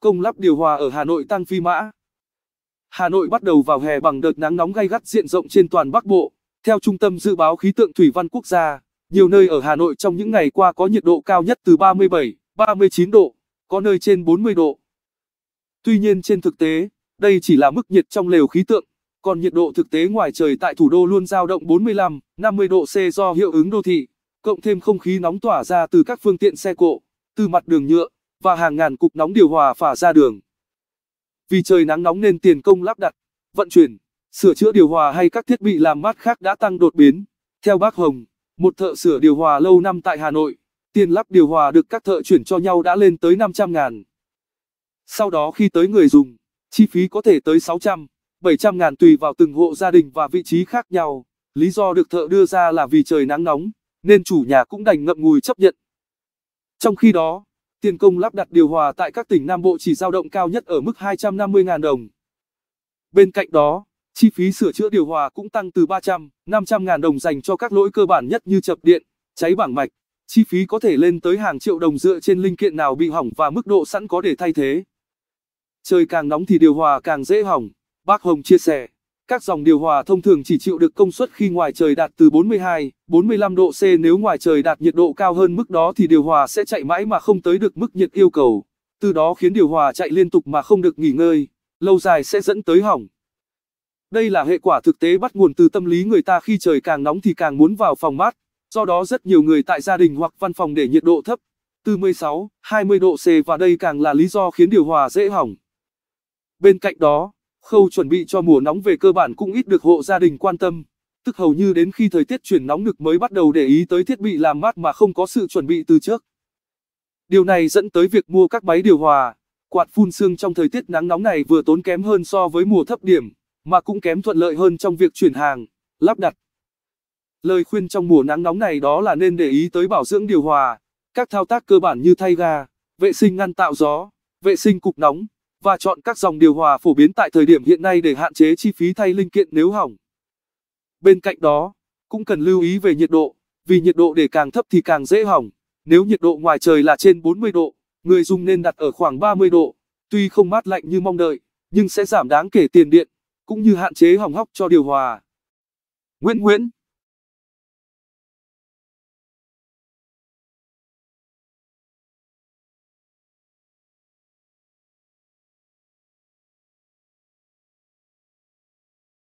công lắp điều hòa ở Hà Nội tăng phi mã. Hà Nội bắt đầu vào hè bằng đợt nắng nóng gay gắt diện rộng trên toàn Bắc Bộ. Theo Trung tâm Dự báo Khí tượng Thủy văn Quốc gia, nhiều nơi ở Hà Nội trong những ngày qua có nhiệt độ cao nhất từ 37, 39 độ, có nơi trên 40 độ. Tuy nhiên trên thực tế, đây chỉ là mức nhiệt trong lều khí tượng, còn nhiệt độ thực tế ngoài trời tại thủ đô luôn dao động 45, 50 độ C do hiệu ứng đô thị, cộng thêm không khí nóng tỏa ra từ các phương tiện xe cộ, từ mặt đường nhựa, và hàng ngàn cục nóng điều hòa phả ra đường. Vì trời nắng nóng nên tiền công lắp đặt, vận chuyển, sửa chữa điều hòa hay các thiết bị làm mát khác đã tăng đột biến. Theo bác Hồng, một thợ sửa điều hòa lâu năm tại Hà Nội, tiền lắp điều hòa được các thợ chuyển cho nhau đã lên tới 500 ngàn. Sau đó khi tới người dùng, chi phí có thể tới 600, 700 ngàn tùy vào từng hộ gia đình và vị trí khác nhau. Lý do được thợ đưa ra là vì trời nắng nóng, nên chủ nhà cũng đành ngậm ngùi chấp nhận. Trong khi đó, Tiền công lắp đặt điều hòa tại các tỉnh Nam Bộ chỉ dao động cao nhất ở mức 250.000 đồng. Bên cạnh đó, chi phí sửa chữa điều hòa cũng tăng từ 300, 500 ngàn đồng dành cho các lỗi cơ bản nhất như chập điện, cháy bảng mạch. Chi phí có thể lên tới hàng triệu đồng dựa trên linh kiện nào bị hỏng và mức độ sẵn có để thay thế. Trời càng nóng thì điều hòa càng dễ hỏng, bác Hồng chia sẻ. Các dòng điều hòa thông thường chỉ chịu được công suất khi ngoài trời đạt từ 42, 45 độ C nếu ngoài trời đạt nhiệt độ cao hơn mức đó thì điều hòa sẽ chạy mãi mà không tới được mức nhiệt yêu cầu, từ đó khiến điều hòa chạy liên tục mà không được nghỉ ngơi, lâu dài sẽ dẫn tới hỏng. Đây là hệ quả thực tế bắt nguồn từ tâm lý người ta khi trời càng nóng thì càng muốn vào phòng mát, do đó rất nhiều người tại gia đình hoặc văn phòng để nhiệt độ thấp, từ 16, 20 độ C và đây càng là lý do khiến điều hòa dễ hỏng. Bên cạnh đó, Khâu chuẩn bị cho mùa nóng về cơ bản cũng ít được hộ gia đình quan tâm, tức hầu như đến khi thời tiết chuyển nóng nực mới bắt đầu để ý tới thiết bị làm mát mà không có sự chuẩn bị từ trước. Điều này dẫn tới việc mua các máy điều hòa, quạt phun sương trong thời tiết nắng nóng này vừa tốn kém hơn so với mùa thấp điểm, mà cũng kém thuận lợi hơn trong việc chuyển hàng, lắp đặt. Lời khuyên trong mùa nắng nóng này đó là nên để ý tới bảo dưỡng điều hòa, các thao tác cơ bản như thay ga, vệ sinh ngăn tạo gió, vệ sinh cục nóng và chọn các dòng điều hòa phổ biến tại thời điểm hiện nay để hạn chế chi phí thay linh kiện nếu hỏng. Bên cạnh đó, cũng cần lưu ý về nhiệt độ, vì nhiệt độ để càng thấp thì càng dễ hỏng. Nếu nhiệt độ ngoài trời là trên 40 độ, người dùng nên đặt ở khoảng 30 độ, tuy không mát lạnh như mong đợi, nhưng sẽ giảm đáng kể tiền điện, cũng như hạn chế hỏng hóc cho điều hòa. Nguyễn Nguyễn